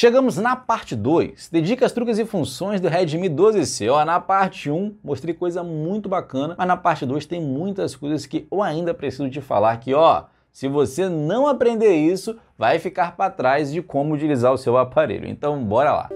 Chegamos na parte 2, as truques e funções do Redmi 12C. Ó, na parte 1 um, mostrei coisa muito bacana, mas na parte 2 tem muitas coisas que eu ainda preciso te falar que, ó, se você não aprender isso, vai ficar para trás de como utilizar o seu aparelho. Então, bora lá.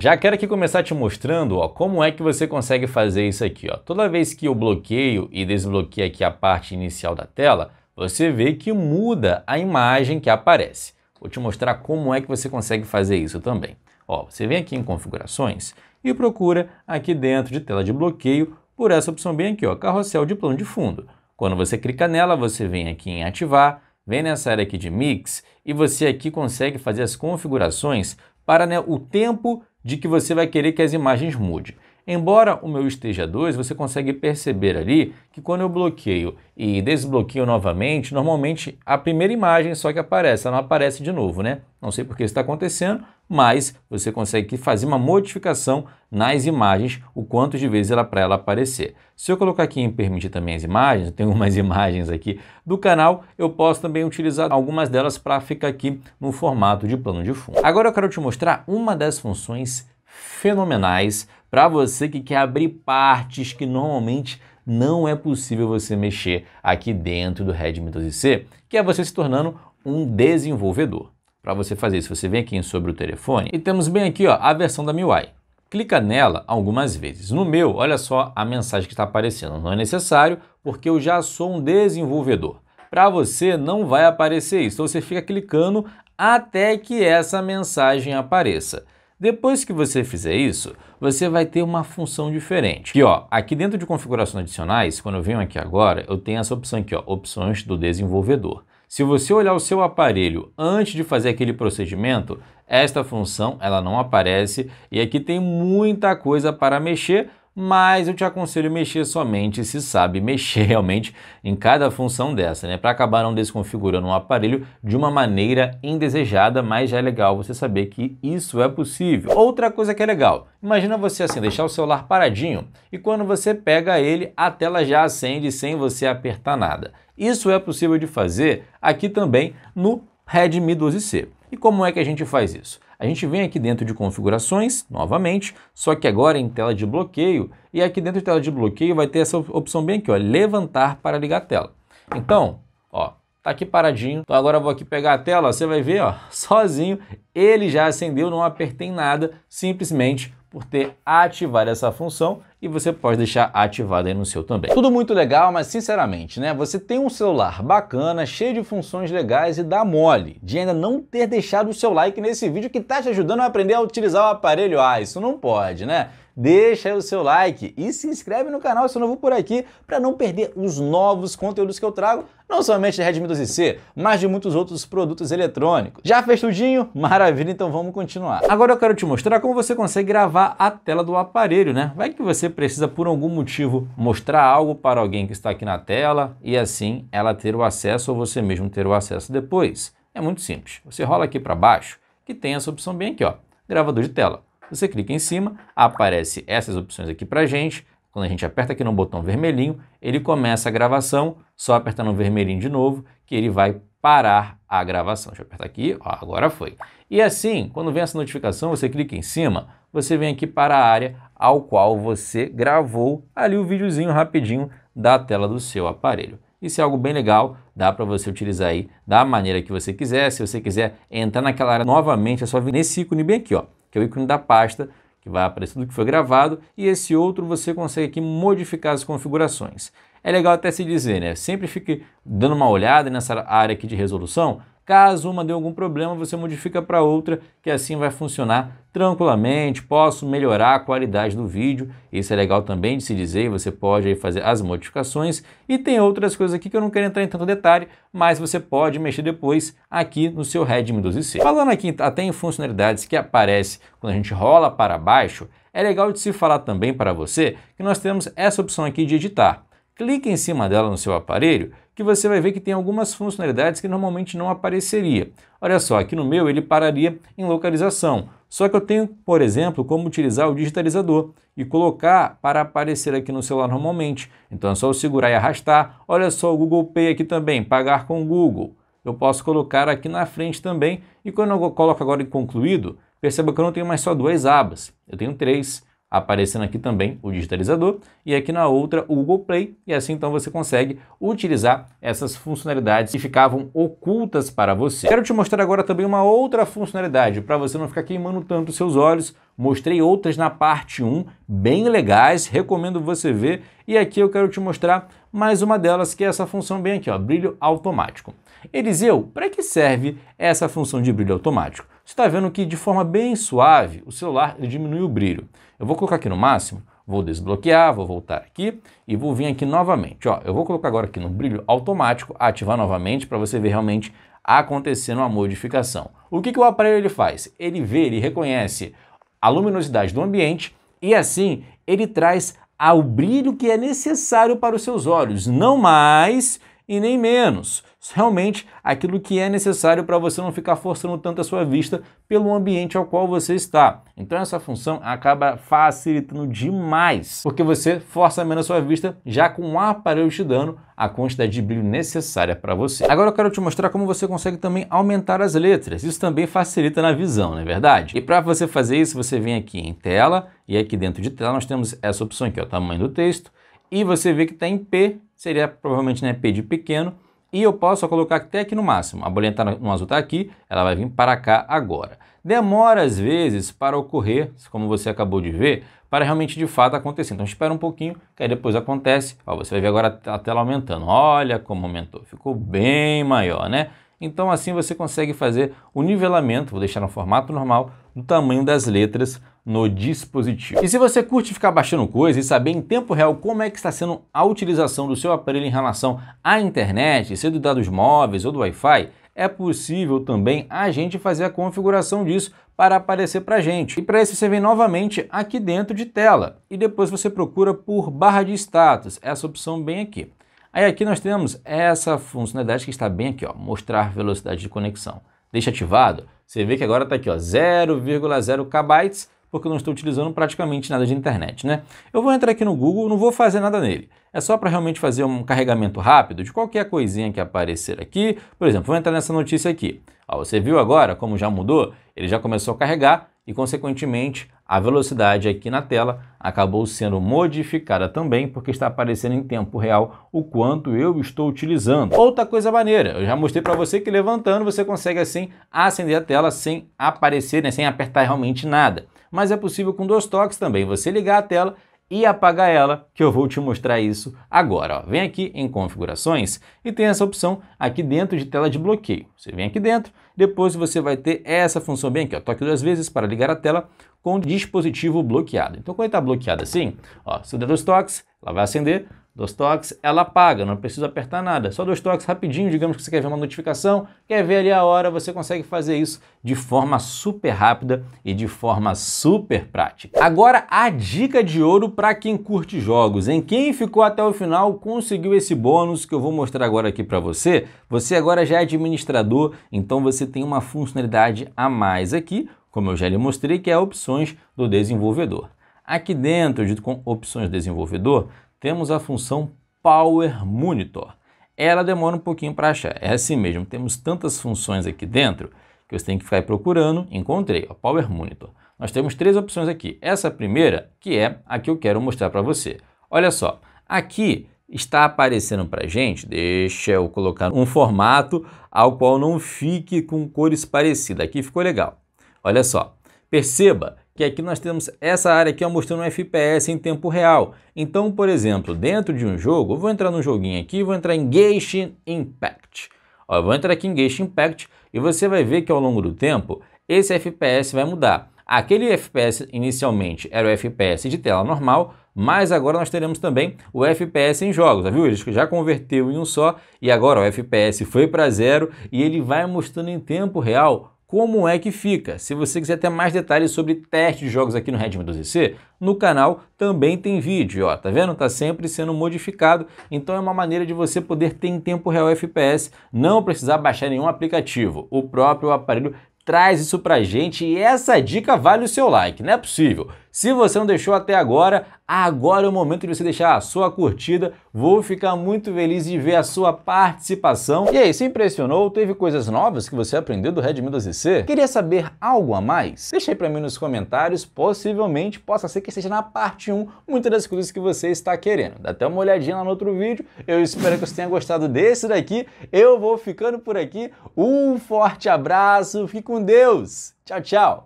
Já quero aqui começar te mostrando ó, como é que você consegue fazer isso aqui. Ó. Toda vez que eu bloqueio e desbloqueio aqui a parte inicial da tela, você vê que muda a imagem que aparece. Vou te mostrar como é que você consegue fazer isso também. Ó, você vem aqui em configurações e procura aqui dentro de tela de bloqueio por essa opção bem aqui, ó, carrossel de plano de fundo. Quando você clica nela, você vem aqui em ativar, vem nessa área aqui de mix e você aqui consegue fazer as configurações para né, o tempo de que você vai querer que as imagens mude. Embora o meu esteja 2, você consegue perceber ali que quando eu bloqueio e desbloqueio novamente, normalmente a primeira imagem só que aparece, ela não aparece de novo, né? Não sei porque isso está acontecendo, mas você consegue fazer uma modificação nas imagens, o quanto de vezes ela para ela aparecer. Se eu colocar aqui em permitir também as imagens, eu tenho umas imagens aqui do canal, eu posso também utilizar algumas delas para ficar aqui no formato de plano de fundo. Agora eu quero te mostrar uma das funções fenomenais para você que quer abrir partes que normalmente não é possível você mexer aqui dentro do Redmi 12C, que é você se tornando um desenvolvedor. Para você fazer isso, você vem aqui em sobre o telefone e temos bem aqui ó, a versão da MIUI. Clica nela algumas vezes. No meu, olha só a mensagem que está aparecendo. Não é necessário, porque eu já sou um desenvolvedor. Para você não vai aparecer isso, então você fica clicando até que essa mensagem apareça. Depois que você fizer isso, você vai ter uma função diferente. E ó, aqui dentro de configurações adicionais, quando eu venho aqui agora, eu tenho essa opção aqui, ó, opções do desenvolvedor. Se você olhar o seu aparelho antes de fazer aquele procedimento, esta função ela não aparece e aqui tem muita coisa para mexer, mas eu te aconselho mexer somente se sabe mexer realmente em cada função dessa, né? Para acabar não desconfigurando um aparelho de uma maneira indesejada, mas já é legal você saber que isso é possível. Outra coisa que é legal, imagina você assim, deixar o celular paradinho e quando você pega ele, a tela já acende sem você apertar nada. Isso é possível de fazer aqui também no Redmi 12C. E como é que a gente faz isso? A gente vem aqui dentro de configurações, novamente, só que agora em tela de bloqueio, e aqui dentro de tela de bloqueio vai ter essa opção bem aqui, ó, levantar para ligar a tela. Então, ó, tá aqui paradinho. Então agora eu vou aqui pegar a tela, você vai ver, ó, sozinho, ele já acendeu, não apertei nada, simplesmente por ter ativado essa função e você pode deixar ativada aí no seu também. Tudo muito legal, mas sinceramente, né? Você tem um celular bacana, cheio de funções legais e dá mole de ainda não ter deixado o seu like nesse vídeo que tá te ajudando a aprender a utilizar o aparelho. Ah, isso não pode, né? deixa aí o seu like e se inscreve no canal se eu não vou por aqui para não perder os novos conteúdos que eu trago, não somente de Redmi 12C, mas de muitos outros produtos eletrônicos. Já fez tudinho? Maravilha, então vamos continuar. Agora eu quero te mostrar como você consegue gravar a tela do aparelho, né? Vai que você precisa por algum motivo mostrar algo para alguém que está aqui na tela e assim ela ter o acesso ou você mesmo ter o acesso depois. É muito simples. Você rola aqui para baixo que tem essa opção bem aqui, ó, gravador de tela. Você clica em cima, aparece essas opções aqui para gente. Quando a gente aperta aqui no botão vermelhinho, ele começa a gravação, só apertando o vermelhinho de novo, que ele vai parar a gravação. Deixa eu apertar aqui, ó, agora foi. E assim, quando vem essa notificação, você clica em cima, você vem aqui para a área ao qual você gravou ali o videozinho rapidinho da tela do seu aparelho. Isso é algo bem legal, dá para você utilizar aí da maneira que você quiser. Se você quiser entrar naquela área novamente, é só vir nesse ícone bem aqui, ó, que é o ícone da pasta, que vai aparecer tudo que foi gravado, e esse outro você consegue aqui modificar as configurações. É legal até se dizer, né? Sempre fique dando uma olhada nessa área aqui de resolução Caso uma dê algum problema, você modifica para outra, que assim vai funcionar tranquilamente. Posso melhorar a qualidade do vídeo, isso é legal também de se dizer, você pode fazer as modificações. E tem outras coisas aqui que eu não quero entrar em tanto detalhe, mas você pode mexer depois aqui no seu Redmi 12C. Falando aqui até em funcionalidades que aparecem quando a gente rola para baixo, é legal de se falar também para você que nós temos essa opção aqui de editar. Clique em cima dela no seu aparelho que você vai ver que tem algumas funcionalidades que normalmente não apareceria. Olha só, aqui no meu ele pararia em localização, só que eu tenho, por exemplo, como utilizar o digitalizador e colocar para aparecer aqui no celular normalmente. Então é só eu segurar e arrastar. Olha só o Google Pay aqui também, pagar com o Google. Eu posso colocar aqui na frente também e quando eu coloco agora em concluído, perceba que eu não tenho mais só duas abas, eu tenho três aparecendo aqui também o digitalizador e aqui na outra o Google Play e assim então você consegue utilizar essas funcionalidades que ficavam ocultas para você. Quero te mostrar agora também uma outra funcionalidade para você não ficar queimando tanto seus olhos. Mostrei outras na parte 1, bem legais, recomendo você ver. E aqui eu quero te mostrar mais uma delas que é essa função bem aqui, ó, brilho automático. Eliseu, para que serve essa função de brilho automático? Você está vendo que de forma bem suave o celular diminui o brilho. Eu vou colocar aqui no máximo, vou desbloquear, vou voltar aqui e vou vir aqui novamente. Ó, eu vou colocar agora aqui no brilho automático, ativar novamente para você ver realmente acontecendo uma modificação. O que, que o aparelho ele faz? Ele vê, ele reconhece a luminosidade do ambiente e assim ele traz ao brilho que é necessário para os seus olhos, não mais e nem menos. Realmente aquilo que é necessário para você não ficar forçando tanto a sua vista pelo ambiente ao qual você está. Então essa função acaba facilitando demais, porque você força menos a sua vista já com o aparelho te dando a quantidade de brilho necessária para você. Agora eu quero te mostrar como você consegue também aumentar as letras. Isso também facilita na visão, não é verdade? E para você fazer isso, você vem aqui em tela e aqui dentro de tela nós temos essa opção aqui, o tamanho do texto, e você vê que está em P seria provavelmente né, P de pequeno, e eu posso colocar até aqui no máximo. A bolinha está no azul está aqui, ela vai vir para cá agora. Demora às vezes para ocorrer, como você acabou de ver, para realmente de fato acontecer. Então espera um pouquinho, que aí depois acontece. Ó, você vai ver agora a tela aumentando. Olha como aumentou, ficou bem maior, né? Então assim você consegue fazer o nivelamento, vou deixar no formato normal, do tamanho das letras no dispositivo. E se você curte ficar baixando coisas e saber em tempo real como é que está sendo a utilização do seu aparelho em relação à internet, sendo dados móveis ou do Wi-Fi, é possível também a gente fazer a configuração disso para aparecer para a gente. E para isso você vem novamente aqui dentro de tela e depois você procura por barra de status, essa opção bem aqui. Aí aqui nós temos essa funcionalidade que está bem aqui, ó, mostrar velocidade de conexão. Deixa ativado, você vê que agora está aqui 0,0 KB porque eu não estou utilizando praticamente nada de internet, né? Eu vou entrar aqui no Google, não vou fazer nada nele. É só para realmente fazer um carregamento rápido de qualquer coisinha que aparecer aqui. Por exemplo, vou entrar nessa notícia aqui. Ó, você viu agora como já mudou? Ele já começou a carregar e, consequentemente, a velocidade aqui na tela acabou sendo modificada também, porque está aparecendo em tempo real o quanto eu estou utilizando. Outra coisa maneira, eu já mostrei para você que levantando você consegue assim acender a tela sem aparecer, né, sem apertar realmente nada mas é possível com dois toques também, você ligar a tela e apagar ela, que eu vou te mostrar isso agora. Ó. Vem aqui em configurações e tem essa opção aqui dentro de tela de bloqueio. Você vem aqui dentro, depois você vai ter essa função bem aqui, ó, toque duas vezes para ligar a tela com o dispositivo bloqueado. Então quando está bloqueado assim, ó, se eu der dois toques, ela vai acender, Dois toques, ela apaga, não precisa apertar nada. Só dois toques rapidinho, digamos que você quer ver uma notificação, quer ver ali a hora, você consegue fazer isso de forma super rápida e de forma super prática. Agora a dica de ouro para quem curte jogos, em quem ficou até o final conseguiu esse bônus que eu vou mostrar agora aqui para você. Você agora já é administrador, então você tem uma funcionalidade a mais aqui, como eu já lhe mostrei, que é opções do desenvolvedor. Aqui dentro, dito com opções desenvolvedor, temos a função Power Monitor. Ela demora um pouquinho para achar. É assim mesmo, temos tantas funções aqui dentro que você tem que ficar procurando. Encontrei, ó, Power Monitor. Nós temos três opções aqui. Essa primeira, que é a que eu quero mostrar para você. Olha só, aqui está aparecendo para gente, deixa eu colocar um formato ao qual não fique com cores parecidas. Aqui ficou legal. Olha só, perceba que aqui nós temos essa área aqui ó, mostrando um FPS em tempo real. Então, por exemplo, dentro de um jogo, eu vou entrar num joguinho aqui, vou entrar em Genshin Impact. Ó, eu vou entrar aqui em Genshin Impact e você vai ver que ao longo do tempo, esse FPS vai mudar. Aquele FPS inicialmente era o FPS de tela normal, mas agora nós teremos também o FPS em jogos, viu? Ele já converteu em um só e agora o FPS foi para zero e ele vai mostrando em tempo real como é que fica. Se você quiser ter mais detalhes sobre teste de jogos aqui no Redmi 12C, no canal também tem vídeo, ó, tá vendo? Tá sempre sendo modificado, então é uma maneira de você poder ter em tempo real FPS, não precisar baixar nenhum aplicativo. O próprio aparelho traz isso pra gente e essa dica vale o seu like, não é possível. Se você não deixou até agora, agora é o momento de você deixar a sua curtida. Vou ficar muito feliz de ver a sua participação. E aí, se impressionou? Teve coisas novas que você aprendeu do Redmi 12C? Queria saber algo a mais? Deixa aí pra mim nos comentários. Possivelmente possa ser que esteja na parte 1 muitas das coisas que você está querendo. Dá até uma olhadinha lá no outro vídeo. Eu espero que você tenha gostado desse daqui. Eu vou ficando por aqui. Um forte abraço. Fique com Deus. Tchau, tchau.